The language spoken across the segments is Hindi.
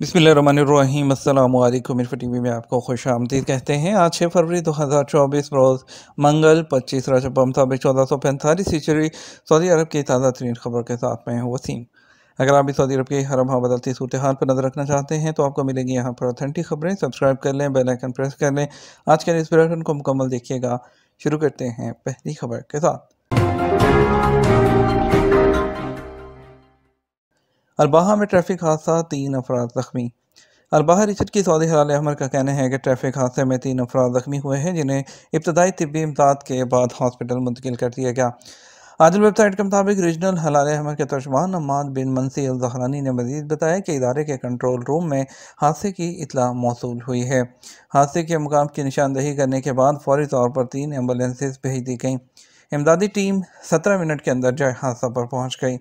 बसमीम मिर्फा टी वी में आपको खुश आमदीद कहते हैं आज छः फरवरी दो हज़ार चौबीस रोज़ मंगल पच्चीस रजब मुताबिक चौदह सौ पैंतालीस ईचरी सऊदी अरब की ताज़ा तरीन खबर के साथ में हूँ वसीम अगर आप भी सऊदी अरब के हर हवा बदलती सूरत हाल पर नज़र रखना चाहते हैं तो आपको मिलेंगी यहाँ पर ऑथेंटिक खबरें सब्सक्राइब कर लें बेल आइकन प्रेस कर लें आज के इस बुलेटिन को मुकम्मल देखिएगा शुरू करते हैं पहली खबर के साथ अलबाहा में ट्रैफिक हादसा तीन अफराद ज़ख्मी अलबाहा रिसर्च की सऊदी हलाल अहमर का कहना है कि ट्रैफिक हादसे में तीन अफराद ज़ख्मी हुए हैं जिन्हें इब्तदाई तबी इमदाद के बाद हॉस्पिटल मुंतकिल कर दिया गया आदिल वेबसाइट के मुताबिक रीजनल हलाल अहमर के तर्जमान अम्माद बिन मनसी अल जहरानी ने मजीद बताया कि इदारे के कंट्रोल रूम में हादसे की इतला मौसू हुई है हादसे के मुकाम की निशानदेही करने के बाद फौरी तौर पर तीन एम्बुलेंसेज भेज दी गई इमदादी टीम सत्रह मिनट के अंदर जय हादसा पर पहुँच गई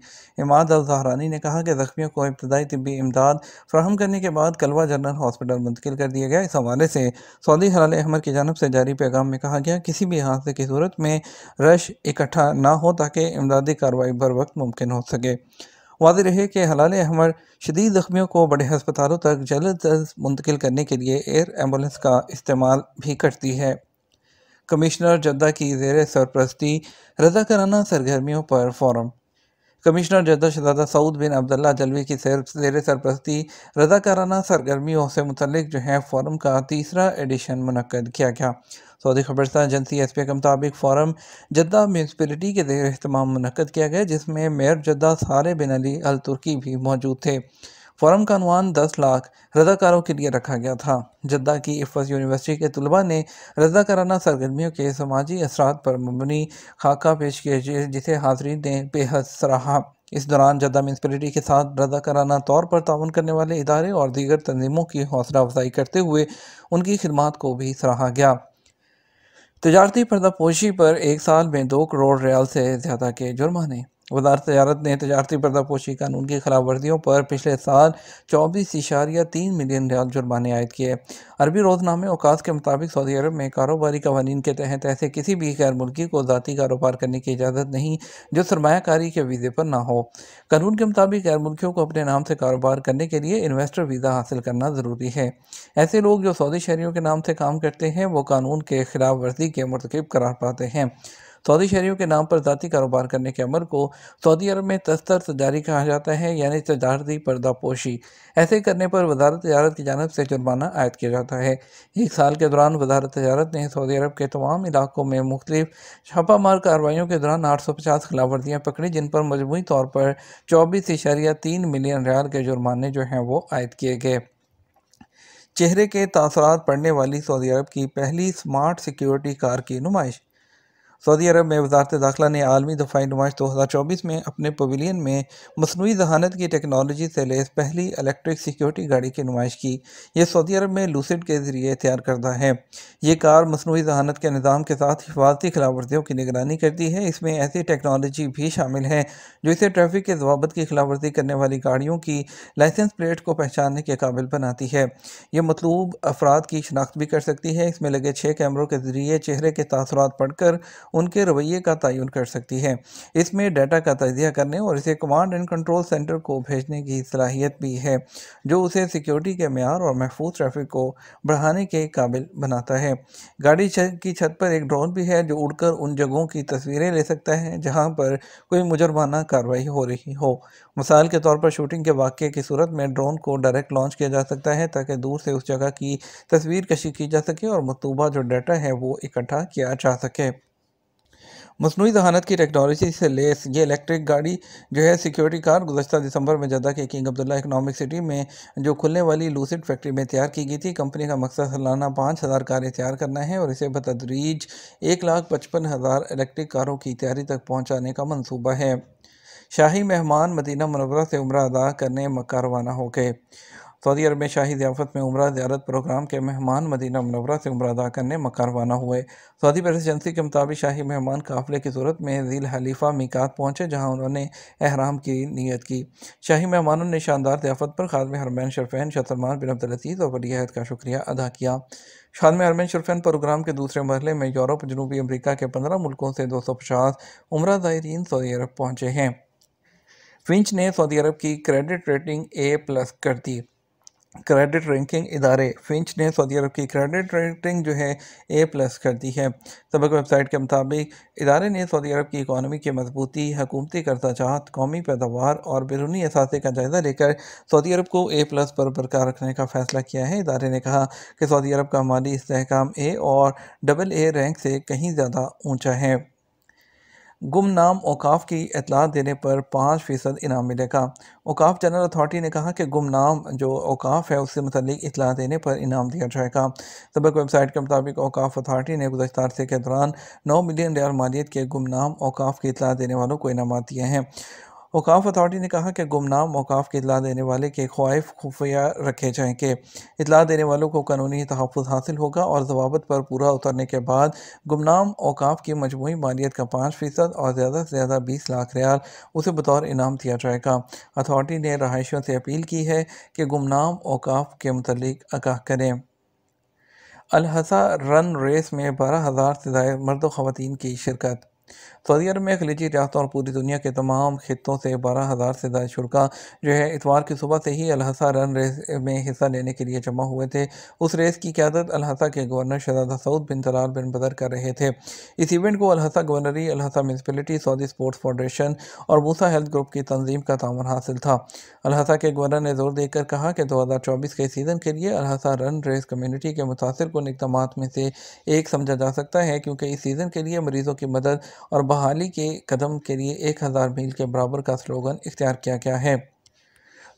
इमाद अल जहरानी ने कहा कि ज़ख्मियों को इब्तदाई तबी इमदाद फ्राहम करने के बाद कलवा जनरल हॉस्पिटल मुंतकिल कर दिया गया इस हवाले से सऊदी हलाल अहमद की जानब से जारी पैगाम में कहा गया किसी भी हादसे की सूरत में रश इकट्ठा ना हो ताकि इमदादी कार्रवाई बर वक्त मुमकिन हो सके वाज रहे कि हलाल अहमद शदीद जख्मियों को बड़े अस्पतालों तक जल्द अज मुंतकिल करने के लिए एयर एम्बुलेंस का इस्तेमाल भी करती है कमिश्नर जद्दा की जेर सरपरस्ती रजाकाराना सरगर्मियों पर फॉरम कमिश्नर जद्दा शहजादा सऊद बिन अब्दुल्ला जलवी की जेर सरप्रस्ती रजाकाराना सरगर्मियों से मुतलिक जो है फॉरम का तीसरा एडिशन मनकद किया गया सऊदी खबरस्तान एजेंसी एस पी के मुताबिक फॉरम जद्दा म्यूनसपलिटी के जेर अहतमाम मनकद किया गया जिसमें मेयर जद्दा सारे बिन अली अल तुर्की भी मौजूद थे फॉरम का अनवान दस लाख रजाकारों के लिए रखा गया था जद्दा की इफ़त यूनिवर्सिटी के तलबा ने रजाकाराना सरगर्मियों के समाजी असरा पर मबनी खाका पेश किए जिसे हाजरीन ने बेहद सराहा इस दौरान जद्दा म्यूनसपलिटी के साथ रजाकाराना तौर पर ताउन करने वाले इदारे और दीगर तनजीमों की हौसला अफजाई करते हुए उनकी खिदमत को भी सराहा गया तजारती पर्दापोशी पर एक साल में दो करोड़ रियाल से ज़्यादा के जुर्माने वजार तजारत ने तजारती पर्दापोशी कानून की खिलाफ वर्जियों पर पिछले साल चौबीस इशारिया तीन मिलियन रियाल जुर्माने आयद किए अरबी रोजनामे अवकाश के मुताबिक सऊदी अरब में कारोबारी कवानीन के तहत ऐसे किसी भी गैर मुल्की को ज़ाती कारोबार करने की इजाज़त नहीं जो सरमाकारी के वीज़े पर ना हो कानून के मुताबिक गैर मुल्कियों को अपने नाम से कारोबार करने के लिए इन्वेस्टर वीज़ा हासिल करना ज़रूरी है ऐसे लोग जो सऊदी शहरीों के नाम से काम करते हैं वो कानून के खिलाफ वर्जी के मरतकब करार पाते हैं सऊदी शहरीों के नाम पर ज़ाती कारोबार करने के अमल को सऊदी अरब में तस्तर तजारी कहा जाता है यानी तजारती पर्दापोशी ऐसे करने पर वजारत तजारत की जानब से जुर्माना आयद किया जाता है एक साल के दौरान वजारत तजारत ने सऊदी अरब के तमाम इलाकों में छापा छापामार कार्रवाइयों के दौरान आठ सौ पचास खिलाफवर्जियाँ पकड़ी जिन पर मजमू तौर पर चौबीस इशारिया तीन मिलियन रियाल के जुर्माने जो हैं वो आयद किए गए चेहरे के तसरत पड़ने वाली सऊदी अरब की पहली स्मार्ट सिक्योरिटी कार की नुमाइश सऊदी अरब में वजारत दाखिला ने आलमी दफाई नुमाइश दो हज़ार चौबीस में अपने पवेलियन में मसनू जहानत की टेक्नोलॉजी से लेस पहली इलेक्ट्रिक सिक्योरिटी गाड़ी की नुमाइश की यह सऊदी अरब में लूसिड के ज़रिए तैयार करता है ये कार मसनू जहानत के निज़ाम के साथ हिफाजती खिलाफवर्जियों की निगरानी करती है इसमें ऐसी टेक्नोलॉजी भी शामिल है जो इसे ट्रैफिक के जवाबत की खिलाफवर्जी करने वाली गाड़ियों की लाइसेंस प्लेट को पहचानने के काबिल बनाती है यह मतलूब अफराद की शनाख्त भी कर सकती है इसमें लगे छः कैमरों के ज़रिए चेहरे के तसरत पढ़कर उनके रवैये का तयन कर सकती है इसमें डाटा का तजिया करने और इसे कमांड एंड कंट्रोल सेंटर को भेजने की सलाहियत भी है जो उसे सिक्योरिटी के मैार और महफूज ट्रैफिक को बढ़ाने के काबिल बनाता है गाड़ी की छत पर एक ड्रोन भी है जो उड़कर उन जगहों की तस्वीरें ले सकता है जहाँ पर कोई मुजरमाना कार्रवाई हो रही हो मिसाल के तौर पर शूटिंग के वाक़े की सूरत में ड्रोन को डायरेक्ट लॉन्च किया जा सकता है ताकि दूर से उस जगह की तस्वीर कशी की जा सके और मतलूबा जो डाटा है वो इकट्ठा किया जा सके मसनू जहानत की टेक्नोलॉजी से लेस ये इलेक्ट्रिक गाड़ी जो है सिक्योरिटी कार गुजशत दिसंबर में जदा के किंग अब्दुल्ला इकनॉमिक सिटी में जो खुलने वाली लूसिड फैक्ट्री में तैयार की गई थी कंपनी का मकसद सालाना पाँच हज़ार कारें तैयार करना है और इसे बतदरीज एक लाख पचपन हज़ार इलेक्ट्रिक कारों की तैयारी तक पहुँचाने का मनसूबा है शाही मेहमान मदीना मनवरा से उम्र अदा करने मक्का रवाना हो गए सऊदी अरब में शाही ज़ियाफ़त में उम्र ज़्यारत प्रोग्राम के मेहमान मदीना मनवरा से उम्र अदा करने मकर रवाना हुए सऊदी प्रेस एजेंसी के मुताबिक शाही मेहमान काफिले की सूरत में झील हलीफ़ा मिकात पहुँचे जहाँ उन्होंने अहराम की नीयत की शाही मेहमानों ने शानदार ज़ियाफ़त पर खादम हरमैन शरफैन शतरमान बिन अब्दुलतीज़ और वली का शुक्रिया अदा किया शादम हरमैन शरफैन प्रोग्राम के दूसरे मरले में यूरोप जनूबी अमरीका के पंद्रह मुल्कों से दो सौ पचास उम्र ज़ायरीन सऊदी अरब पहुँचे हैं फिंच ने सऊदी अरब की क्रेडिट रेटिंग ए प्लस कर दी क्रेडिट रैंकिंग इदारे फिंच ने सऊदी अरब की क्रेडिट रेटिंग जो है ए प्लस कर दी है सबक वेबसाइट के मुताबिक इदारे ने सऊदी अरब की इकानमी की मजबूती हकूमती कर्जा चाहत कौमी पैदावार और बैरूनी असासे का जायज़ा लेकर सऊदी अरब को ए प्लस पर बरकरार रखने का फैसला किया है इदारे ने कहा कि सऊदी अरब का माली इसकाम ए और डबल ए रैंक से कहीं ज़्यादा ऊँचा है गुमनाम औकाफ की इतला देने पर पाँच फ़ीसद इनाम मिलेगा औकाफ जनरल अथॉरिटी ने कहा कि गुमनाम जो औकाफ है उससे मतलब इतला देने पर इनाम दिया जाएगा सबक वेबसाइट के मुताबिक औकाफ अथॉरिटी ने गुजशत अरसे के दौरान नौ मिलियन रियाल मालियत के गुमनाम औकाफ की इतला देने वालों को इनाम दिए हैं औकाफ अथॉरिटी ने कहा कि गुमनाम अवकाफ़ की इतला देने वाले के ख्वाहिफ खुफिया रखे जाएँ कि इतला देने वालों को कानूनी तहफ़ हासिल होगा और जवाबत पर पूरा उतरने के बाद गुमनाम अकाफ़ की मजमू मालियत का पाँच फ़ीसद और ज़्यादा से ज़्यादा बीस लाख रियाल उसे बतौर इनाम दिया जाएगा अथॉरिटी ने रहायशों से अपील की है कि गुमनाम अवकाफ़ के मतलब आगाह करें अलहसा रन रेस में बारह हज़ार से ज्यादा मर्द ख़वान की शिरकत सऊदी तो अरब में खलीजी रियासतों और पूरी दुनिया के तमाम खितों से बारह हज़ार से ज़्यादा शुरा जो है इतवार की सुबह से ही अलहसा रन रेस में हिस्सा लेने के लिए जमा हुए थे उस रेस की क्यादत अलहसा के गवर्नर शहजादा Saud bin Talal bin Badr कर रहे थे इस इवेंट को अलहसा गवर्नरी Al Ahsa municipality Saudi sports foundation और मूसा हेल्थ ग्रुप की तंजीम का तावन हासिल था अलहसा के गवर्नर ने जोर देकर कहा कि दो हज़ार चौबीस के सीज़न के लिए अलहसा रन रेस कम्यूनिटी के मुतासर को इकदाम में से एक समझा जा सकता है क्योंकि इस सीज़न के लिए मरीज़ों की मदद और बहाली के कदम के लिए एक हज़ार मील के बराबर का स्लोगन इख्तियार किया गया है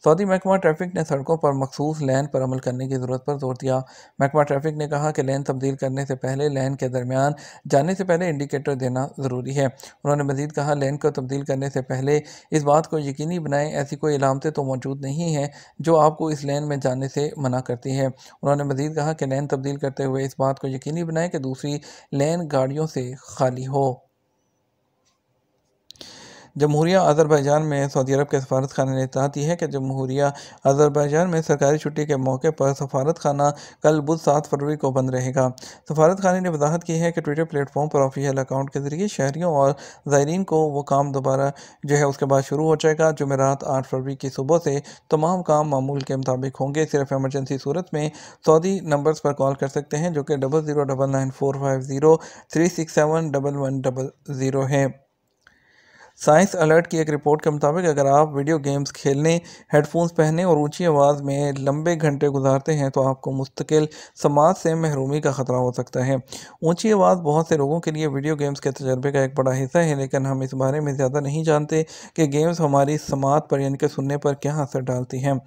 सऊदी महकमा ट्रैफिक ने सड़कों पर मखसूस लैन पर अमल करने की ज़रूरत पर जोर दिया महकमा ट्रैफिक ने कहा कि लैन तब्दील करने से पहले लैन के दरमियान जाने से पहले इंडिकेटर देना ज़रूरी है उन्होंने मजीद कहा लैन को तब्दील करने से पहले इस बात को यकीनी बनाएं ऐसी कोई अलामतें तो मौजूद नहीं हैं जो आपको इस लैन में जाने से मना करती है उन्होंने मजीद कहा कि लैन तब्दील करते हुए इस बात को यकीनी बनाएं कि दूसरी लैन गाड़ियों से खाली हो जमहूरिया अज़रबैजान में सऊदी अरब के सफारत खाना ने इतला दी है कि जमहूरिया अज़रबैजान में सरकारी छुट्टी के मौके पर सफारत खाना कल बुध सात फरवरी को बंद रहेगा सफारत खाना ने वजाहत की है कि ट्विटर प्लेटफॉर्म पर ऑफिशियल अकाउंट के जरिए शहरीों और ज़ायरीन को वो काम दोबारा जो है उसके बाद शुरू हो जाएगा जमेरात आठ फरवरी की सुबह से तमाम काम मामूल के मुताबिक होंगे सिर्फ एमरजेंसी सूरत में सऊदी नंबर्स पर कॉल कर सकते हैं जो कि double zero double nine four five zero three six seven double one double zero है साइंस अलर्ट की एक रिपोर्ट के मुताबिक अगर आप वीडियो गेम्स खेलने हेडफोन्स पहने और ऊंची आवाज़ में लंबे घंटे गुजारते हैं तो आपको मुस्तकिल समाज से महरूमी का ख़तरा हो सकता है ऊंची आवाज़ बहुत से लोगों के लिए वीडियो गेम्स के तजर्बे का एक बड़ा हिस्सा है लेकिन हम इस बारे में ज़्यादा नहीं जानते कि गेम्स हमारी समात पर यानी कि सुनने पर क्या असर डालती हैं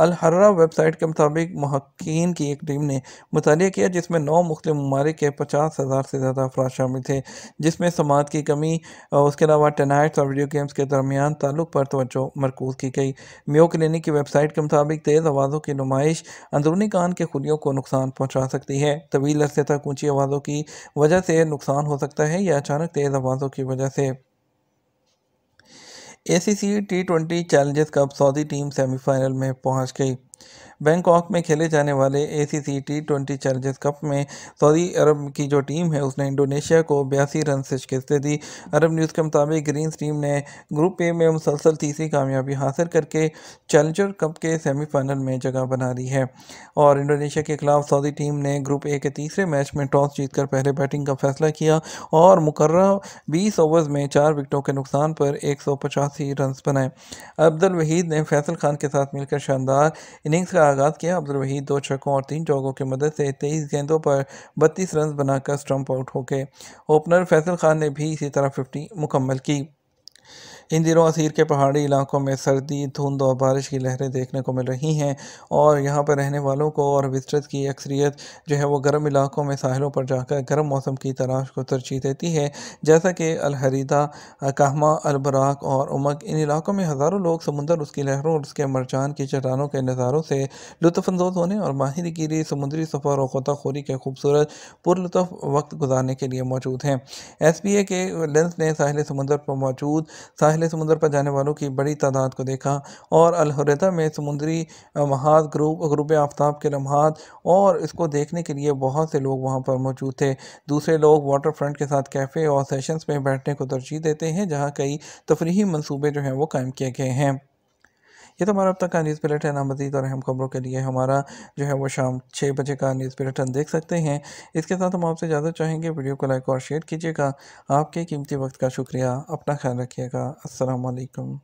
अलहर्रा वेबसाइट के मुताबिक महकिन की एक टीम ने मुताल किया जिसमें नौ मुख्त ममालिक के पचास हज़ार से ज़्यादा अफराद शामिल थे जिसमें समात की कमी उसके अलावा टनाइट वेबसाइट्स और वीडियो गेम्स के दरमियान ताल्लुक पर तोजो मरकूज़ की गई म्यो क्लिनिक की वेबसाइट के मुताबिक तेज़ आवाज़ों की नुमाइश अंदरूनी कान के खुलियों को नुकसान पहुँचा सकती है तवील अरसे तक ऊँची आवाज़ों की वजह से नुकसान हो सकता है या अचानक तेज़ आवाज़ों की वजह से A C C T twenty challenges cup Saudi team semifinal में पहुंच गई बैंकॉक में खेले जाने वाले A C C T twenty challengers cup में सऊदी अरब की जो टीम है उसने इंडोनेशिया को बयासी रन से शिकस्त दी अरब न्यूज़ के मुताबिक ग्रीन टीम ने ग्रुप ए में मुसलसल तीसरी कामयाबी हासिल करके चैलेंजर कप के सेमीफाइनल में जगह बना ली है और इंडोनेशिया के खिलाफ सऊदी टीम ने ग्रुप ए के तीसरे मैच में टॉस जीतकर पहले बैटिंग का फैसला किया और मुकर्रा बीस ओवर्स में चार विकटों के नुकसान पर एक सौ पचासी रन बनाए अब्दुल वहीद ने फैसल खान के साथ मिलकर शानदार इनिंग्स का आगाज़ किया अब्दुल वहीद दो छक्कों और तीन चौकों की मदद से तेईस गेंदों पर बत्तीस रन बनाकर स्टम्प आउट गए ओपनर फैसल खान ने भी इसी तरह फिफ्टी मुकम्मल की इन दिनों असीर के पहाड़ी इलाकों में सर्दी धुंध और बारिश की लहरें देखने को मिल रही हैं और यहाँ पर रहने वालों को और विस्तृत की अक्सरियत जो है वो गर्म इलाकों में साहिलों पर जाकर गर्म मौसम की तलाश को तरजीह देती है जैसा कि अलहरीदा कहमा अलबराक और उमक इन इलाकों में हज़ारों लोग समुंदर उसकी लहरों और उसके मरचान की चटानों के नज़ारों से लुफानंदोज़ होने और माहिर गिरी समुद्री सफ़र और खोताखोरी के खूबसूरत पुरलुफ वक्त गुजारने के लिए मौजूद हैं एस पी ए के लेंस ने साहिल समुंदर पर मौजूद साहिल पहले समुद्र पर जाने वालों की बड़ी तादाद को देखा और अलहरदा में समुद्री महाज ग्रुप ग्रुप आफ्ताब के लम्हात और इसको देखने के लिए बहुत से लोग वहाँ पर मौजूद थे दूसरे लोग वाटर फ्रंट के साथ कैफ़े और सेशंस में बैठने को तरजीह देते हैं जहाँ कई तफरी मनसूबे जो हैं वो कायम किए गए हैं ये तो हमारा अब तक का न्यूज़ बुलेटिन है मजीद और अहम खबरों के लिए हमारा जो है वो शाम छः बजे का न्यूज़ बुलेटिन देख सकते हैं इसके साथ हम आपसे ज़्यादा चाहेंगे वीडियो को लाइक और शेयर कीजिएगा आपके कीमती वक्त का शुक्रिया अपना ख्याल रखिएगा असलकम